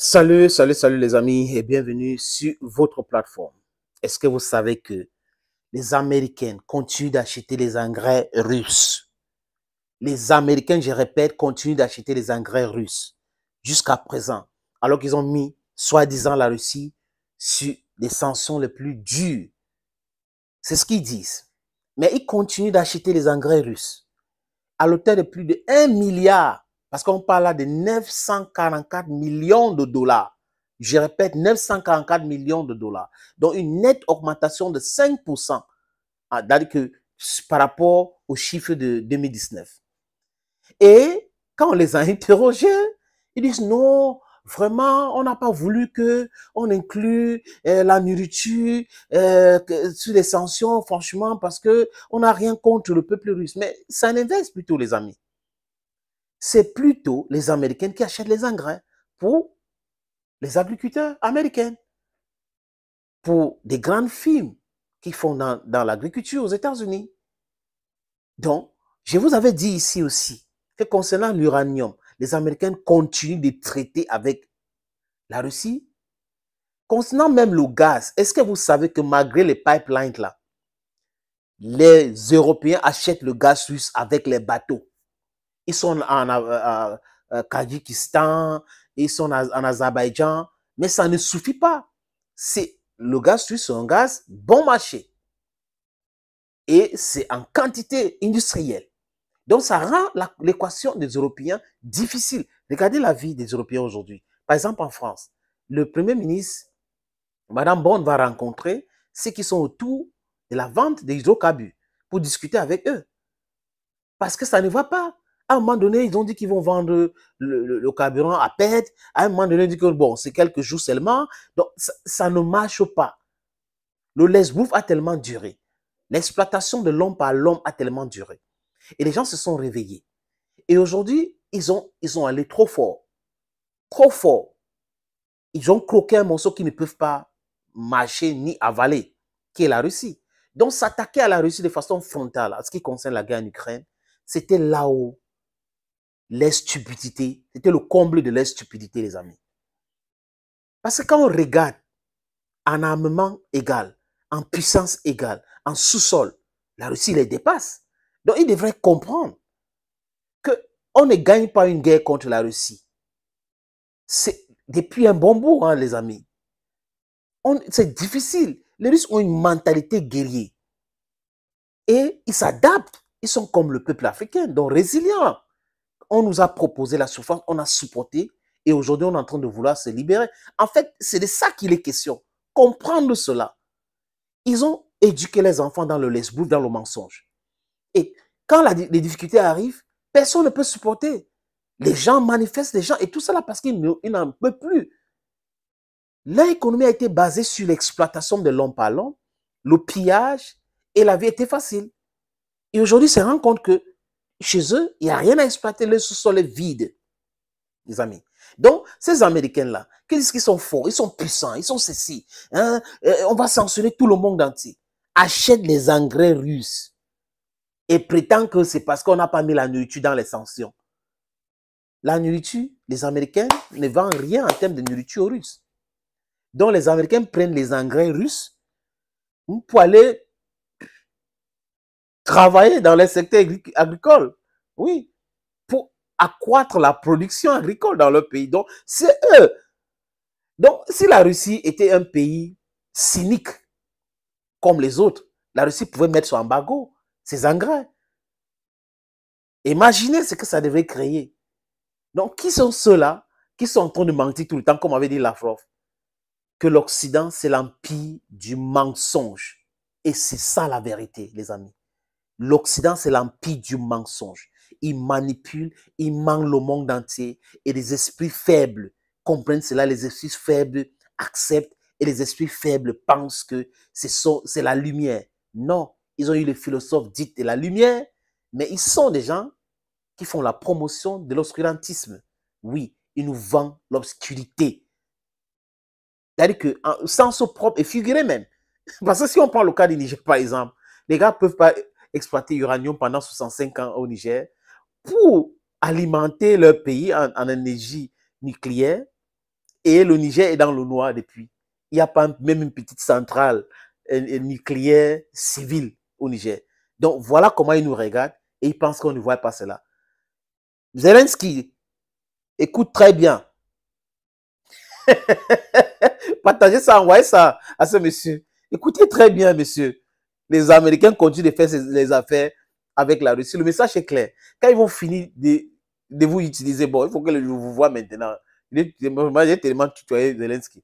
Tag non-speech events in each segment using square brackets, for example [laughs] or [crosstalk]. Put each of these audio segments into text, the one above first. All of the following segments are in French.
Salut, salut, salut les amis et bienvenue sur votre plateforme. Est-ce que vous savez que les Américains continuent d'acheter les engrais russes Les Américains, je répète, continuent d'acheter les engrais russes jusqu'à présent, alors qu'ils ont mis, soi-disant, la Russie sur les sanctions les plus dures. C'est ce qu'ils disent. Mais ils continuent d'acheter les engrais russes à l'auteur de plus de 1 milliard parce qu'on parle là de 944 millions de dollars. Je répète, 944 millions de dollars. Donc une nette augmentation de 5% ah, par rapport au chiffre de 2019. Et quand on les a interrogés, ils disent non, vraiment, on n'a pas voulu que on inclue euh, la nourriture euh, sur les sanctions, franchement, parce que on n'a rien contre le peuple russe. Mais ça inverse plutôt, les amis c'est plutôt les Américains qui achètent les engrais pour les agriculteurs américains, pour des grandes firmes qui font dans, l'agriculture aux États-Unis. Donc, je vous avais dit ici aussi que concernant l'uranium, les Américains continuent de traiter avec la Russie. Concernant même le gaz, est-ce que vous savez que malgré les pipelines là, les Européens achètent le gaz russe avec les bateaux ils sont en euh, euh, euh, Kadjikistan, ils sont en, Azerbaïdjan, mais ça ne suffit pas. C'est le gaz suisse, c'est un gaz bon marché. Et c'est en quantité industrielle. Donc, ça rend l'équation des Européens difficile. Regardez la vie des Européens aujourd'hui. Par exemple, en France, le Premier ministre, Mme Bond, va rencontrer ceux qui sont autour de la vente des hydrocarbures pour discuter avec eux. Parce que ça ne va pas. À un moment donné, ils ont dit qu'ils vont vendre le, carburant à pète. À un moment donné, ils ont dit que bon, c'est quelques jours seulement. Donc, ça, ne marche pas. Le laisse bouffe a tellement duré. L'exploitation de l'homme par l'homme a tellement duré. Et les gens se sont réveillés. Et aujourd'hui, ils ont, ils sont allés trop fort. Trop fort. Ils ont croqué un morceau qu'ils ne peuvent pas marcher ni avaler, qui est la Russie. Donc, s'attaquer à la Russie de façon frontale, en ce qui concerne la guerre en Ukraine, c'était là-haut leur stupidité. C'était le comble de leur stupidité, les amis. Parce que quand on regarde en armement égal, en puissance égale, en sous-sol, la Russie les dépasse. Donc ils devraient comprendre qu'on ne gagne pas une guerre contre la Russie. C'est depuis un bon bout, hein, les amis. C'est difficile. Les Russes ont une mentalité guerrière. Et ils s'adaptent. Ils sont comme le peuple africain, donc résilients on nous a proposé la souffrance, on a supporté, et aujourd'hui on est en train de vouloir se libérer. En fait, c'est de ça qu'il est question. Comprendre cela. Ils ont éduqué les enfants dans le lesbouf, dans le mensonge. Et quand les difficultés arrivent, personne ne peut supporter. Les gens manifestent les gens et tout cela parce qu'ils n'en peuvent plus. L'économie a été basée sur l'exploitation de l'homme par l'homme, le pillage et la vie était facile. Et aujourd'hui, se rend compte que chez eux, il n'y a rien à exploiter, le sous-sol est vide, les amis. Donc, ces Américains-là, qu'est-ce qu'ils sont forts, ils sont puissants, ils sont ceci, hein? euh, on va sanctionner tout le monde entier, achètent les engrais russes et prétendent que c'est parce qu'on n'a pas mis la nourriture dans les sanctions. La nourriture, les Américains ne vendent rien en termes de nourriture aux Russes. Donc, les Américains prennent les engrais russes pour aller travailler dans les secteurs agricoles. Oui, pour accroître la production agricole dans le pays. Donc, c'est eux. Donc, si la Russie était un pays cynique comme les autres, la Russie pouvait mettre son embargo, ses engrais. Imaginez ce que ça devrait créer. Donc, qui sont ceux-là qui sont en train de mentir tout le temps, comme avait dit la Lavrov Que l'Occident, c'est l'empire du mensonge. Et c'est ça la vérité, les amis. L'Occident, c'est l'empire du mensonge. Il manipule, il manque le monde entier et les esprits faibles comprennent cela, les esprits faibles acceptent et les esprits faibles pensent que c'est la lumière. Non, ils ont eu les philosophes dites de la lumière, mais ils sont des gens qui font la promotion de l'obscurantisme. Oui, ils nous vendent l'obscurité. C'est-à-dire que, sans sens propre et figuré même, [laughs] parce que si on prend le cas du Niger, par exemple, les gars peuvent pas, exploiter l'uranium pendant 65 ans au Niger pour alimenter leur pays en, énergie nucléaire. Et le Niger est dans le noir depuis. Il n'y a pas même une petite centrale euh, euh, nucléaire civile au Niger. Donc voilà comment ils nous regardent et ils pensent qu'on ne voit pas cela. Zelensky, écoute très bien. [laughs] Partagez ça, envoyez ça à ce monsieur. Écoutez très bien, monsieur les Américains continuent de faire les affaires avec la Russie. Le message est clair. Quand ils vont finir de, vous utiliser, bon, il faut que je vous voie maintenant. j'ai tellement tutoyé Zelensky.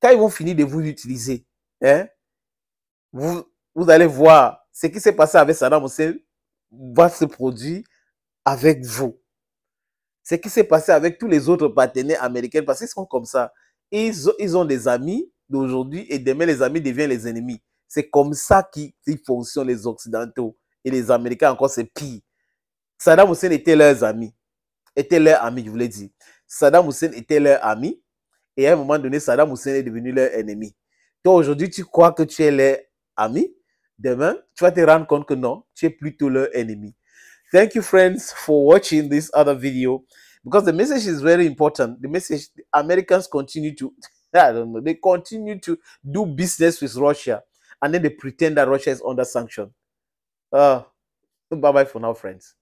Quand ils vont finir de vous utiliser, hein, vous, allez voir ce qui s'est passé avec Saddam Hussein va se produire avec vous. Ce qui s'est passé avec tous les autres partenaires américains, parce qu'ils sont comme ça. Ils, ils ont des amis d'aujourd'hui et demain, les amis deviennent les ennemis. C'est comme ça qu'ils fonctionnent les Occidentaux. Et les Américains, encore, c'est pire. Saddam Hussein était leur ami. Était leur ami, je vous l'ai dit. Saddam Hussein était leur ami. Et à un moment donné, Saddam Hussein est devenu leur ennemi. Toi, aujourd'hui, tu crois que tu es leur ami. Demain, tu vas te rendre compte que non, tu es plutôt leur ennemi. Thank you, friends, for watching this other video. Because the message is very important. The message, the Americans continue to, [laughs] I don't know, they continue to do business with Russia. and then they pretend that Russia is under sanction. Uh, ah, bye bye for now, friends.